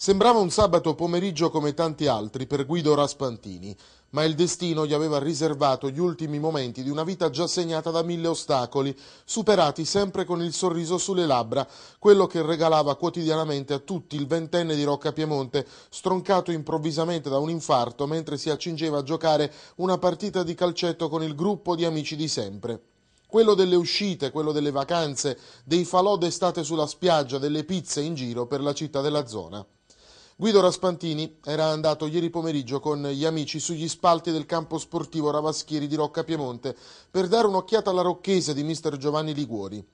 Sembrava un sabato pomeriggio come tanti altri per Guido Raspantini, ma il destino gli aveva riservato gli ultimi momenti di una vita già segnata da mille ostacoli, superati sempre con il sorriso sulle labbra, quello che regalava quotidianamente a tutti il ventenne di Rocca Piemonte, stroncato improvvisamente da un infarto mentre si accingeva a giocare una partita di calcetto con il gruppo di amici di sempre quello delle uscite, quello delle vacanze, dei falò d'estate sulla spiaggia, delle pizze in giro per la città della zona. Guido Raspantini era andato ieri pomeriggio con gli amici sugli spalti del campo sportivo Ravaschieri di Rocca Piemonte per dare un'occhiata alla rocchese di mister Giovanni Liguori.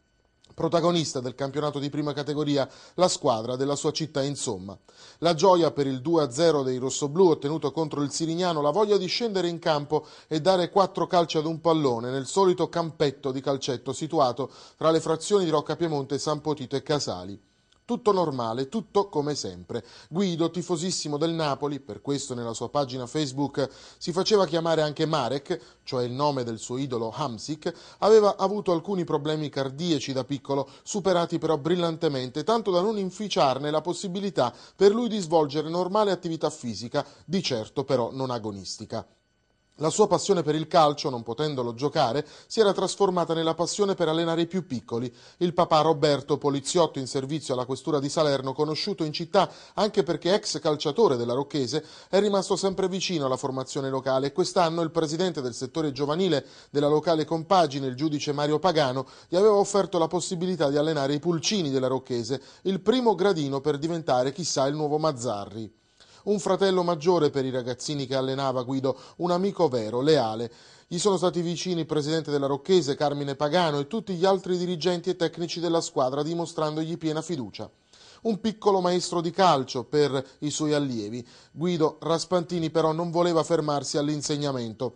Protagonista del campionato di prima categoria, la squadra della sua città insomma. La gioia per il 2-0 dei rossoblù ottenuto contro il Sirignano, la voglia di scendere in campo e dare quattro calci ad un pallone nel solito campetto di calcetto situato tra le frazioni di Rocca Piemonte, San Potito e Casali. Tutto normale, tutto come sempre. Guido, tifosissimo del Napoli, per questo nella sua pagina Facebook si faceva chiamare anche Marek, cioè il nome del suo idolo Hamsik, aveva avuto alcuni problemi cardiaci da piccolo, superati però brillantemente, tanto da non inficiarne la possibilità per lui di svolgere normale attività fisica, di certo però non agonistica. La sua passione per il calcio, non potendolo giocare, si era trasformata nella passione per allenare i più piccoli. Il papà Roberto, poliziotto in servizio alla questura di Salerno, conosciuto in città anche perché ex calciatore della Rocchese, è rimasto sempre vicino alla formazione locale quest'anno il presidente del settore giovanile della locale compagine, il giudice Mario Pagano, gli aveva offerto la possibilità di allenare i pulcini della Rocchese, il primo gradino per diventare chissà il nuovo Mazzarri un fratello maggiore per i ragazzini che allenava Guido, un amico vero, leale. Gli sono stati vicini il presidente della Rocchese, Carmine Pagano, e tutti gli altri dirigenti e tecnici della squadra, dimostrandogli piena fiducia un piccolo maestro di calcio per i suoi allievi. Guido Raspantini però non voleva fermarsi all'insegnamento.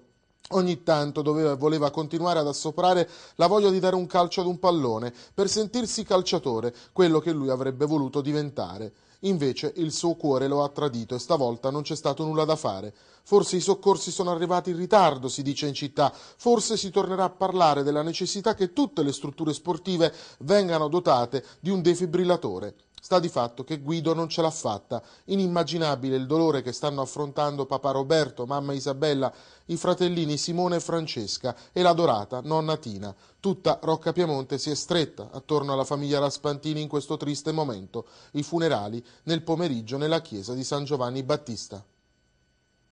Ogni tanto doveva voleva continuare ad assoprare la voglia di dare un calcio ad un pallone per sentirsi calciatore, quello che lui avrebbe voluto diventare. Invece il suo cuore lo ha tradito e stavolta non c'è stato nulla da fare. Forse i soccorsi sono arrivati in ritardo, si dice in città, forse si tornerà a parlare della necessità che tutte le strutture sportive vengano dotate di un defibrillatore. Sta di fatto che Guido non ce l'ha fatta. Inimmaginabile il dolore che stanno affrontando papà Roberto, mamma Isabella, i fratellini Simone e Francesca e la dorata nonna Tina. Tutta Rocca Piemonte si è stretta attorno alla famiglia Raspantini in questo triste momento. I funerali nel pomeriggio nella chiesa di San Giovanni Battista.